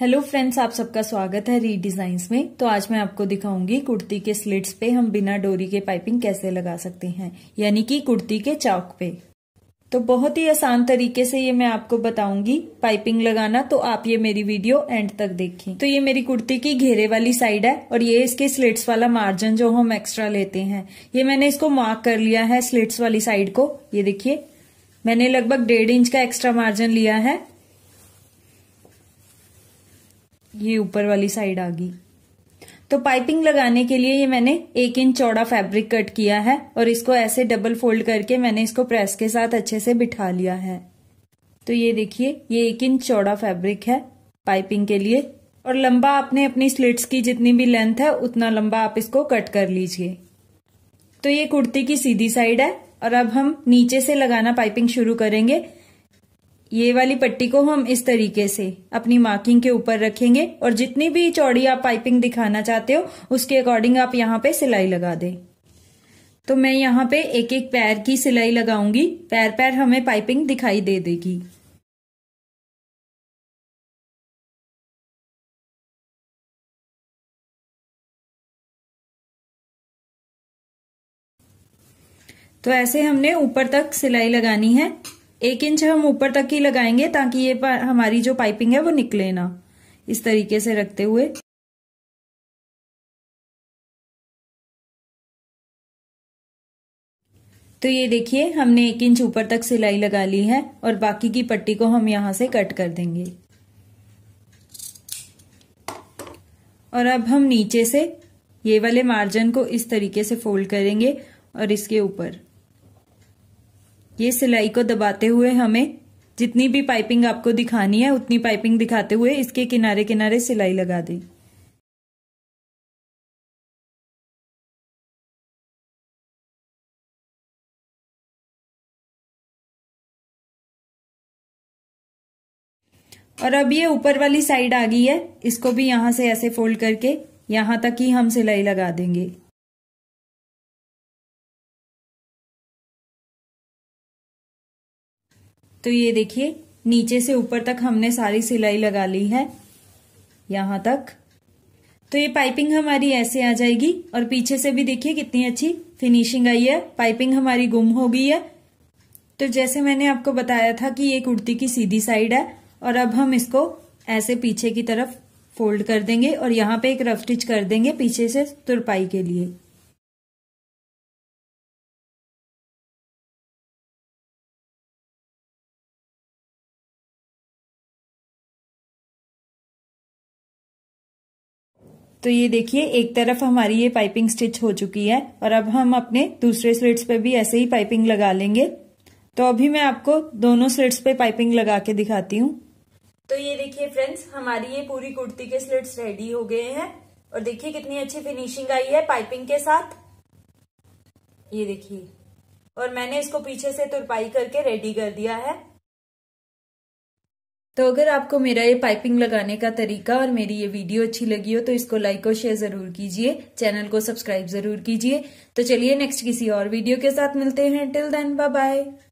hello friends आप सबका स्वागत है री डिजाइंस में तो आज मैं आपको दिखाऊंगी कुर्ती के स्लिट्स पे हम बिना डोरी के पाइपिंग कैसे लगा सकते हैं यानी कि कुर्ती के चौक पे तो बहुत ही आसान तरीके से ये मैं आपको बताऊंगी पाइपिंग लगाना तो आप ये मेरी वीडियो एंड तक देखें तो ये मेरी कुर्ती की घेरे वाली साइड है और ये इसके स्लिट्स वाला मार्जिन जो हम एक्स्ट्रा लेते हैं ये मैंने इसको मार्क कर लिया है स्लिट्स वाली साइड को ये देखिए मैंने लगभग डेढ़ इंच का एक्स्ट्रा मार्जिन लिया है ये ऊपर वाली साइड आ गई तो पाइपिंग लगाने के लिए ये मैंने एक इंच चौड़ा फैब्रिक कट किया है और इसको ऐसे डबल फोल्ड करके मैंने इसको प्रेस के साथ अच्छे से बिठा लिया है तो ये देखिए ये एक इंच चौड़ा फैब्रिक है पाइपिंग के लिए और लंबा आपने अपनी स्लिट्स की जितनी भी लेंथ है उतना लंबा आप इसको कट कर लीजिए तो ये कुर्ती की सीधी साइड है और अब हम नीचे से लगाना पाइपिंग शुरू करेंगे ये वाली पट्टी को हम इस तरीके से अपनी मार्किंग के ऊपर रखेंगे और जितनी भी चौड़ी आप पाइपिंग दिखाना चाहते हो उसके अकॉर्डिंग आप यहाँ पे सिलाई लगा दें तो मैं यहाँ पे एक एक पैर की सिलाई लगाऊंगी पैर पैर हमें पाइपिंग दिखाई दे देगी तो ऐसे हमने ऊपर तक सिलाई लगानी है एक इंच हम ऊपर तक ही लगाएंगे ताकि ये हमारी जो पाइपिंग है वो निकले ना इस तरीके से रखते हुए तो ये देखिए हमने एक इंच ऊपर तक सिलाई लगा ली है और बाकी की पट्टी को हम यहाँ से कट कर देंगे और अब हम नीचे से ये वाले मार्जिन को इस तरीके से फोल्ड करेंगे और इसके ऊपर ये सिलाई को दबाते हुए हमें जितनी भी पाइपिंग आपको दिखानी है उतनी पाइपिंग दिखाते हुए इसके किनारे किनारे सिलाई लगा दें और अब ये ऊपर वाली साइड आ गई है इसको भी यहां से ऐसे फोल्ड करके यहां तक ही हम सिलाई लगा देंगे तो ये देखिए नीचे से ऊपर तक हमने सारी सिलाई लगा ली है यहां तक तो ये पाइपिंग हमारी ऐसे आ जाएगी और पीछे से भी देखिए कितनी अच्छी फिनिशिंग आई है पाइपिंग हमारी गुम हो गई है तो जैसे मैंने आपको बताया था कि ये कुर्ती की सीधी साइड है और अब हम इसको ऐसे पीछे की तरफ फोल्ड कर देंगे और यहाँ पे एक रफ स्टिच कर देंगे पीछे से तुरपाई के लिए तो ये देखिए एक तरफ हमारी ये पाइपिंग स्टिच हो चुकी है और अब हम अपने दूसरे स्लिट्स पे भी ऐसे ही पाइपिंग लगा लेंगे तो अभी मैं आपको दोनों स्लिट्स पे पाइपिंग लगा के दिखाती हूँ तो ये देखिए फ्रेंड्स हमारी ये पूरी कुर्ती के स्लिट्स रेडी हो गए हैं और देखिए कितनी अच्छी फिनिशिंग आई है पाइपिंग के साथ ये देखिए और मैंने इसको पीछे से तुरपाई करके रेडी कर दिया है तो अगर आपको मेरा ये पाइपिंग लगाने का तरीका और मेरी ये वीडियो अच्छी लगी हो तो इसको लाइक और शेयर जरूर कीजिए चैनल को सब्सक्राइब जरूर कीजिए तो चलिए नेक्स्ट किसी और वीडियो के साथ मिलते हैं टिल देन बाय बाय